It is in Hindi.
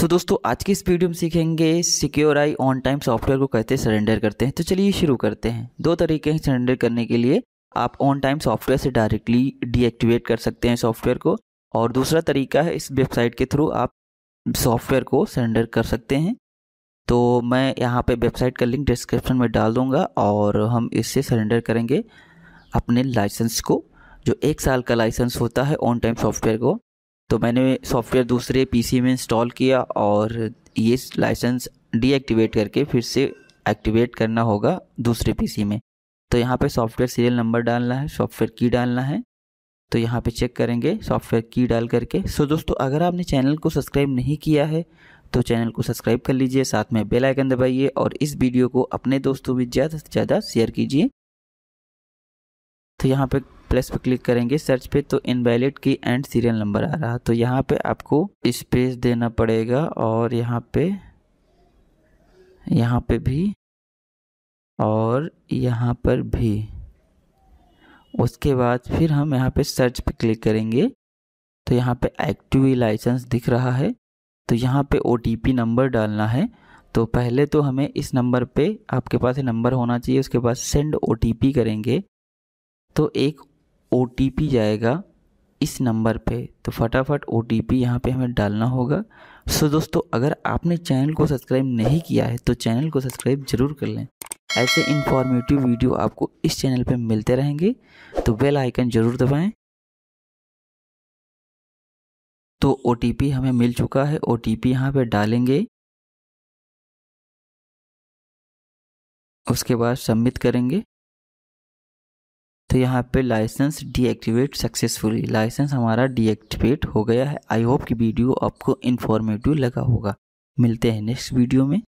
सो so, दोस्तों आज की इस वीडियो में सीखेंगे secure I on time software को कैसे सरेंडर करते हैं तो चलिए शुरू करते हैं दो तरीके हैं सरेंडर करने के लिए आप ऑन टाइम सॉफ्टवेयर से डायरेक्टली डीएक्टिवेट कर सकते हैं सॉफ्टवेयर को और दूसरा तरीका है इस वेबसाइट के थ्रू आप सॉफ्टवेयर को सरेंडर कर सकते हैं तो मैं यहाँ पर वेबसाइट का लिंक डिस्क्रिप्शन में डाल दूँगा और हम इससे सरेंडर करेंगे अपने लाइसेंस को जो एक साल का लाइसेंस होता है ऑन टाइम सॉफ्टवेयर को तो मैंने सॉफ्टवेयर दूसरे पीसी में इंस्टॉल किया और ये लाइसेंस डीएक्टिवेट करके फिर से एक्टिवेट करना होगा दूसरे पीसी में तो यहाँ पे सॉफ्टवेयर सीरियल नंबर डालना है सॉफ्टवेयर की डालना है तो यहाँ पे चेक करेंगे सॉफ्टवेयर की डाल करके सो दोस्तों अगर आपने चैनल को सब्सक्राइब नहीं किया है तो चैनल को सब्सक्राइब कर लीजिए साथ में बेल आइकन दबाइए और इस वीडियो को अपने दोस्तों में ज़्यादा से ज़्यादा शेयर कीजिए तो यहाँ पे प्लस पे क्लिक करेंगे सर्च पे तो इनवैलिड की एंड सीरियल नंबर आ रहा तो यहाँ पे आपको स्पेस देना पड़ेगा और यहाँ पे यहाँ पे भी और यहाँ पर भी उसके बाद फिर हम यहाँ पे सर्च पे क्लिक करेंगे तो यहाँ पे एक्टिव लाइसेंस दिख रहा है तो यहाँ पे ओ नंबर डालना है तो पहले तो हमें इस नंबर पे आपके पास नंबर होना चाहिए उसके बाद सेंड ओ करेंगे तो एक ओ जाएगा इस नंबर पे तो फटाफट ओ टी पी यहाँ पर हमें डालना होगा सो so दोस्तों अगर आपने चैनल को सब्सक्राइब नहीं किया है तो चैनल को सब्सक्राइब ज़रूर कर लें ऐसे इन्फॉर्मेटिव वीडियो आपको इस चैनल पर मिलते रहेंगे तो बेल आइकन ज़रूर दबाएं तो ओ हमें मिल चुका है ओ टी पी यहाँ पर डालेंगे उसके बाद सबमिट करेंगे तो यहाँ पे लाइसेंस डीएक्टिवेट सक्सेसफुली लाइसेंस हमारा डीएक्टिवेट हो गया है आई होप कि वीडियो आपको इन्फॉर्मेटिव लगा होगा मिलते हैं नेक्स्ट वीडियो में